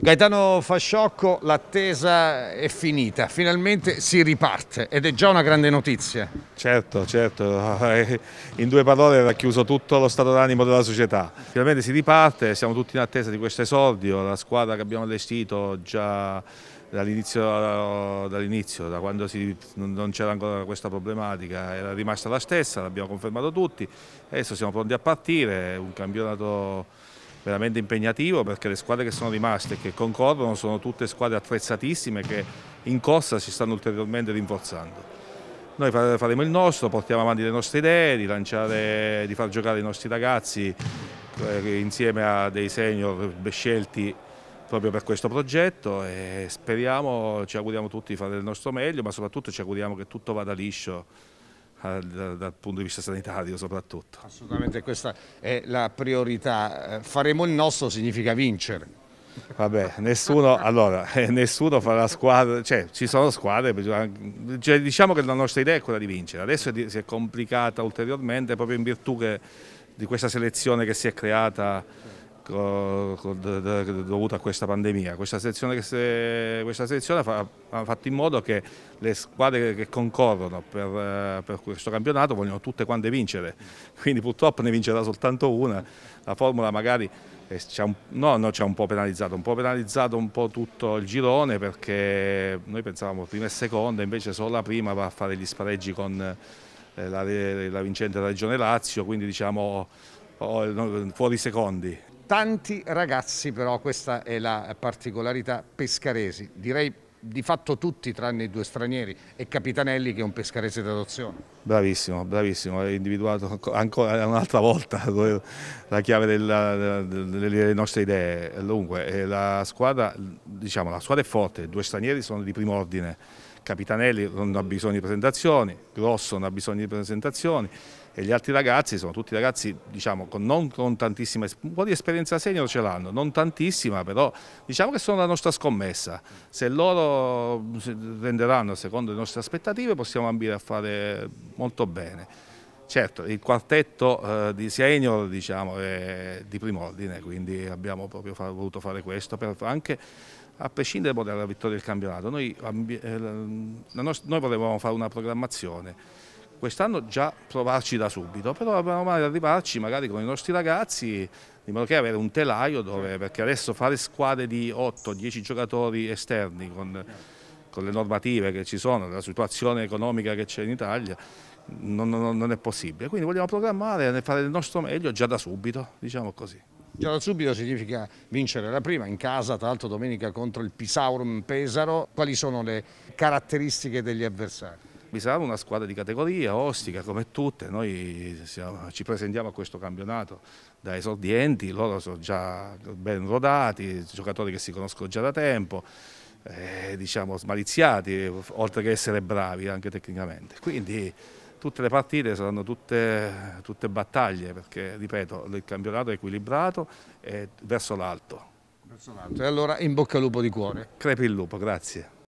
Gaetano Fasciocco, l'attesa è finita, finalmente si riparte ed è già una grande notizia. Certo, certo, eh, in due parole racchiuso tutto lo stato d'animo della società. Finalmente si riparte, siamo tutti in attesa di questo esordio, la squadra che abbiamo allestito già dall'inizio, dall da quando si, non c'era ancora questa problematica, era rimasta la stessa, l'abbiamo confermato tutti, adesso siamo pronti a partire, un campionato veramente impegnativo perché le squadre che sono rimaste e che concorrono sono tutte squadre attrezzatissime che in corsa si stanno ulteriormente rinforzando. Noi faremo il nostro, portiamo avanti le nostre idee di, lanciare, di far giocare i nostri ragazzi eh, insieme a dei senior scelti proprio per questo progetto e speriamo, ci auguriamo tutti di fare il nostro meglio ma soprattutto ci auguriamo che tutto vada liscio eh, dal punto di vista sanitario soprattutto. Assolutamente questa è la priorità, eh, faremo il nostro significa vincere. Vabbè, nessuno, allora, eh, nessuno farà squadra, cioè ci sono squadre, cioè, diciamo che la nostra idea è quella di vincere, adesso si è complicata ulteriormente proprio in virtù che, di questa selezione che si è creata dovuta a questa pandemia. Questa selezione, questa selezione ha fatto in modo che le squadre che concorrono per, eh, per, questo campionato vogliono tutte quante vincere, quindi purtroppo ne vincerà soltanto una. La formula magari eh, ci ha un, no, no, un, po' penalizzato, un po' penalizzato un po' tutto il girone perché noi pensavamo prima e seconda, invece solo la prima va a fare gli spareggi con eh, la, la vincente della Regione Lazio, quindi diciamo fuori secondi, tanti ragazzi però, questa è la particolarità pescaresi, direi di fatto tutti tranne i due stranieri e Capitanelli che è un pescarese d'adozione. Bravissimo, bravissimo, hai individuato ancora eh, un'altra volta la chiave della, delle nostre idee. Dunque, eh, la squadra, diciamo, la squadra è forte, i due stranieri sono di primo ordine, Capitanelli non ha bisogno di presentazioni, Grosso non ha bisogno di presentazioni, e gli altri ragazzi sono tutti ragazzi diciamo, con, non con tantissima, un po' di esperienza senior ce l'hanno, non tantissima però diciamo che sono la nostra scommessa, se loro renderanno secondo le nostre aspettative possiamo ambire a fare molto bene. Certo, il quartetto eh, di senior diciamo, è di prim'ordine, quindi abbiamo proprio fa voluto fare questo, per, anche a prescindere dalla vittoria del campionato. Noi, eh, noi volevamo fare una programmazione quest'anno già provarci da subito, però meno male arrivarci magari con i nostri ragazzi, di modo che avere un telaio dove, perché adesso fare squadre di 8-10 giocatori esterni con, con, le normative che ci sono, la situazione economica che c'è in Italia, non, non, non, è possibile. Quindi vogliamo programmare e fare il nostro meglio già da subito, diciamo così. Già da subito significa vincere la prima, in casa tra l'altro domenica contro il Pisaurum Pesaro. Quali sono le caratteristiche degli avversari? Bisarro una squadra di categoria, ostica come tutte, noi siamo, ci presentiamo a questo campionato da esordienti, loro sono già ben rodati, giocatori che si conoscono già da tempo, eh, diciamo smaliziati, oltre che essere bravi anche tecnicamente. Quindi tutte le partite saranno tutte, tutte battaglie perché, ripeto, il campionato è equilibrato e Verso l'alto. E allora in bocca al lupo di cuore. Crepi il lupo, grazie.